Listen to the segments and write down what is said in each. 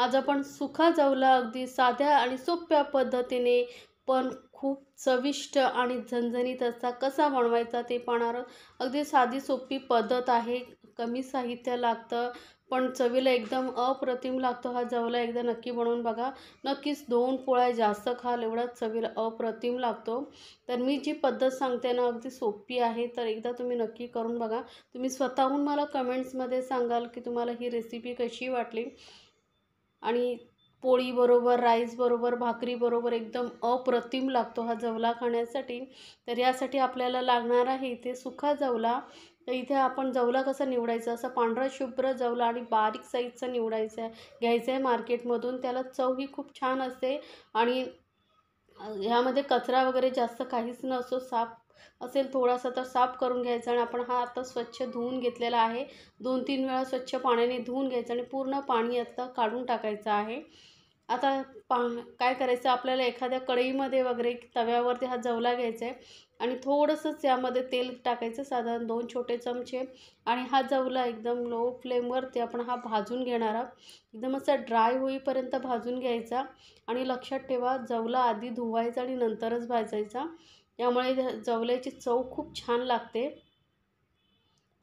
आज आपण सुखा जाऊला अगदी साध्या आणि सोप्या पद्धतीने पण खूप चविष्ट आणि झणझणीत असा कसा बनवायचा ते पाहणार अगदी साधी सोपी पद्धत आहे कमी साहित्य लागतं पण चवीला एकदम अप्रतिम लागतो हा जवला एकदा नक्की बनवून बघा नक्कीच दोन पोळ्या जास्त खाल एवढा चवीला अप्रतिम लागतो तर मी जी पद्धत सांगते ना अगदी सोपी आहे तर एकदा तुम्ही नक्की करून बघा तुम्ही स्वतःहून मला कमेंट्समध्ये सांगाल की तुम्हाला ही रेसिपी कशी वाटली आणि पोळीबरोबर राईसबरोबर भाकरीबरोबर एकदम अप्रतिम लागतो हा जवला खाण्यासाठी तर यासाठी आपल्याला लागणार आहे इथे सुखा जवला तर इथे आपण जवला कसा निवडायचा असं पांढरा शुभ्र जवला आणि बारीक साईजचा निवडायचा आहे घ्यायचा आहे मार्केटमधून त्याला चवही खूप छान असते आणि ह्यामध्ये कचरा वगैरे जास्त काहीच नसतो साफ असेल थोडासा तर साफ करून घ्यायचा आणि आपण हा आता स्वच्छ धुवून घेतलेला आहे दोन तीन वेळा स्वच्छ पाण्याने धुवून घ्यायचं आणि पूर्ण पाणी आता काढून टाकायचं आहे आता पा काय करायचं आपल्याला एखाद्या कढईमध्ये वगैरे तव्यावरती हा जवला घ्यायचा आहे आणि थोडंसंच यामध्ये तेल टाकायचं साधारण दोन छोटे चमचे आणि हा जवला एकदम लो फ्लेमवरती आपण हा भाजून घेणारा एकदम असा ड्राय होईपर्यंत भाजून घ्यायचा आणि लक्षात ठेवा जवला आधी धुवायचा आणि नंतरच भाजायचा यामुळे जवल्याची चव खूप छान लागते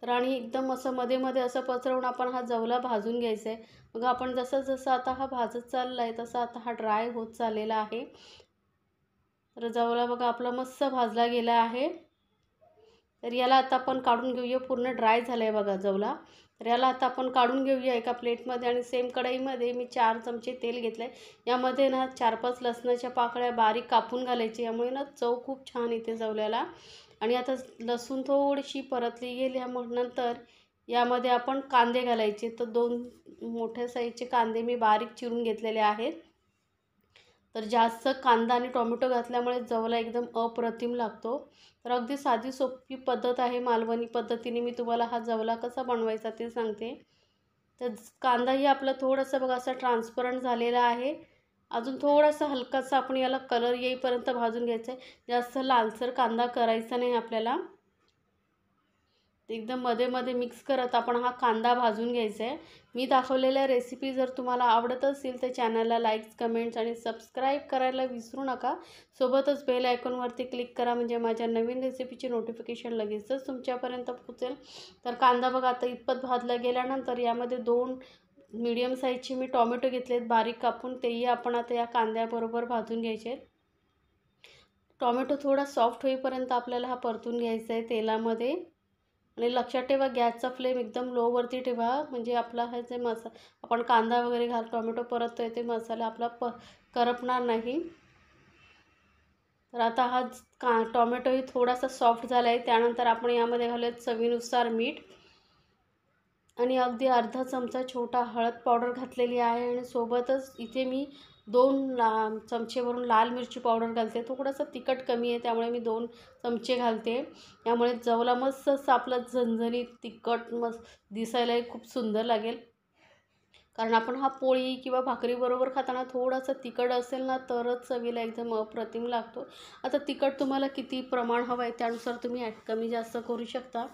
तर आणि एकदम असं मध्ये मध्ये असं पसरवून आपण हा जवला भाजून घ्यायचा आहे मग आपण जसं जसं आता हा भाजत चालला आहे तसा आता हा ड्राय होत चाललेला आहे तर जवला बघा आपला मस्त भाजला गेला आहे तर याला आता आपण काढून घेऊया पूर्ण ड्राय झाला आहे बघा जवला तर याला आता आपण काढून घेऊया एका प्लेटमध्ये आणि सेम कढईमध्ये मी चार चमचे तेल घेतले यामध्ये ना चार पाच लसणाच्या पाकळ्या बारीक कापून घालायची यामुळे ना चव खूप छान येते जवल्याला आणि आता लसूण थोडीशी परतली गेली नंतर यामध्ये आपण कांदे घालायचे तर दोन मोठ्या साईजचे कांदे मी बारीक चिरून घेतलेले आहेत तर जास्त कांदा आणि टोमॅटो घातल्यामुळे जवला एकदम अप्रतिम लागतो तर अगदी साधी सोपी पद्धत आहे मालवणी पद्धतीने मी तुम्हाला हा जवला कसा बनवायचा ते सांगते तर कांदाही आपला थोडासा बघा असा ट्रान्सपरंट झालेला आहे अजून थोडासा हलकासा आपण याला कलर येईपर्यंत भाजून घ्यायचा आहे जास्त लालसर कांदा करायचा नाही आपल्याला एकदम मध्ये मध्ये मिक्स करत आपण हा कांदा भाजून घ्यायचा आहे मी दाखवलेल्या रेसिपी जर तुम्हाला आवडत असतील तर चॅनलला लाईक्स कमेंट्स आणि सबस्क्राईब करायला विसरू नका सोबतच बेल आयकॉनवरती क्लिक करा म्हणजे माझ्या नवीन रेसिपीची नोटिफिकेशन लगेचच तुमच्यापर्यंत पोहोचेल तर कांदा बघा आता इतपत भाजला गेल्यानंतर यामध्ये दोन मीडियम साईजचे मी टॉमॅटो घेतलेत बारीक कापून तेही आपण आता या कांद्याबरोबर भाजून घ्यायचे आहेत टॉमॅटो थोडा सॉफ्ट होईपर्यंत आपल्याला हा परतून घ्यायचा आहे तेलामध्ये आणि लक्षात ठेवा गॅसचा फ्लेम एकदम लोवरती ठेवा म्हणजे आपला हे जे मसा आपण कांदा वगैरे घाल टोमॅटो परत तर ते मसाला आपला प करपणार नाही तर आता हा का टॉमॅटोही थोडासा सॉफ्ट झाला आहे त्यानंतर आपण यामध्ये घालूयात चवीनुसार मीठ आणि अगदी अर्धा चमचा छोटा हळद पावडर घातलेली आहे आणि सोबतच इथे मी दोन ला चमचेवरून लाल मिरची पावडर घालते थोडंसं तिखट कमी आहे त्यामुळे मी दोन चमचे घालते त्यामुळे जवला मस्त असं आपलं झणझणीत तिखट मस्त दिसायलाही खूप सुंदर लागेल कारण आपण हा पोळी किंवा भाकरीबरोबर खाताना थोडंसं तिखट असेल ना तरच चवीला एकदम अप्रतिम लागतो आता तिखट तुम्हाला किती प्रमाण हवं आहे त्यानुसार तुम्ही ॲट कमी जास्त करू शकता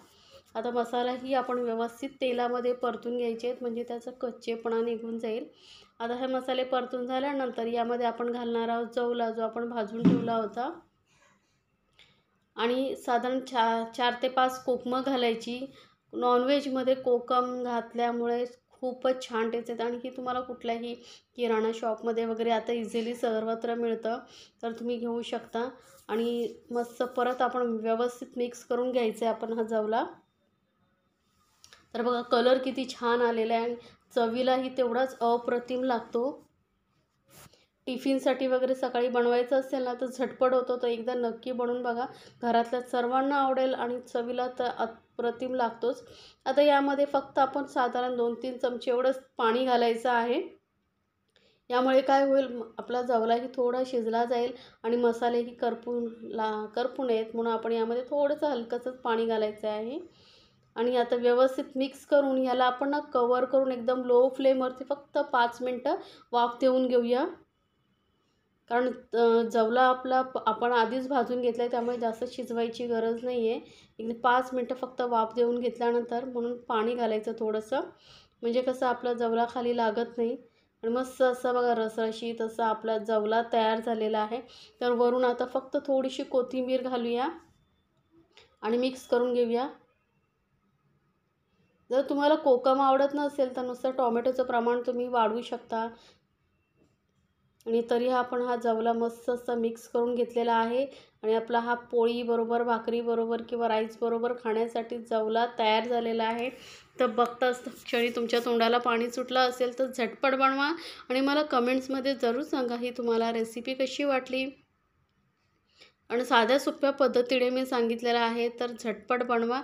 आता मसालाही आपण व्यवस्थित तेलामध्ये परतून घ्यायचे आहेत म्हणजे त्याचं कच्चेपणा निघून जाईल आता हे मसाले परतून झाल्यानंतर यामध्ये आपण घालणार आहोत जवला जो आपण भाजून ठेवला होता आणि साधारण चा चार ते पाच कोकमं घालायची नॉनव्हेजमध्ये कोकम घातल्यामुळे खूपच छान टेस्ट येतं आणि ही तुम्हाला कुठल्याही किराणा शॉपमध्ये वगैरे आता इझिली सर्वत्र मिळतं तर तुम्ही घेऊ शकता आणि मस्त परत आपण व्यवस्थित मिक्स करून घ्यायचं आहे आपण हा जवला तर बघा कलर किती छान आलेला आहे आणि चवीलाही तेवढाच अप्रतिम लागतो टिफिनसाठी वगैरे सकाळी बनवायचं असेल ना तर झटपट होतो तर एकदा नक्की बनवून बघा घरातल्या सर्वांना आवडेल आणि चवीला तर अप्रतिम लागतोच आता यामध्ये फक्त आपण साधारण दोन तीन चमचे एवढंच पाणी घालायचं आहे यामुळे काय होईल आपला जवलाही थोडा शिजला जाईल आणि मसालेही करपून ला करपून येत म्हणून आपण यामध्ये थोडंसं हलकंसंच पाणी घालायचं आहे आणि आता व्यवस्थित मिक्स करून ह्याला आपण ना कवर करून एकदम लो फ्लेमवरती फक्त पाच मिनटं वाफ देऊन घेऊया कारण जवला आपला आपण आधीच भाजून घेतला आहे त्यामुळे जास्त शिजवायची गरज नाही आहे एकदम पाच मिनटं फक्त वाफ देऊन घेतल्यानंतर म्हणून पाणी घालायचं थोडंसं म्हणजे कसं आपला जवला खाली लागत नाही आणि मस्त असं बघा रसरशीत तसं आपला जवला तयार झालेला आहे तर वरून आता फक्त थोडीशी कोथिंबीर घालूया आणि मिक्स करून घेऊया जर तुम्हाला कोकम आवडत नसेल तर नुसतं टॉमॅटोचं प्रमाण तुम्ही वाढवू शकता आणि तरी हा आपण हा जवला मस्त असा मिक्स करून घेतलेला आहे आणि आपला हा पोळीबरोबर भाकरीबरोबर किंवा राईसबरोबर खाण्यासाठी जवला तयार झालेला आहे तर बघताच क्षणी तुमच्या तोंडाला पाणी सुटलं असेल तर झटपट बनवा आणि मला कमेंट्समध्ये जरूर सांगा ही तुम्हाला रेसिपी कशी वाटली आणि साध्या सोप्या पद्धतीने मी सांगितलेलं आहे तर झटपट बनवा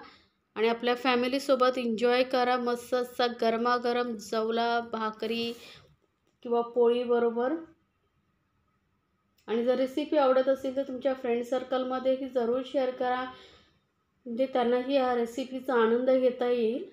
आणि आपल्या फॅमिलीसोबत एन्जॉय करा मस्त असा गरमागरम जवला भाकरी किंवा पोळीबरोबर आणि जर रेसिपी आवडत असेल तर तुमच्या फ्रेंड सर्कलमध्येही जरूर शेअर करा म्हणजे त्यांनाही ह्या रेसिपीचा आनंद घेता येईल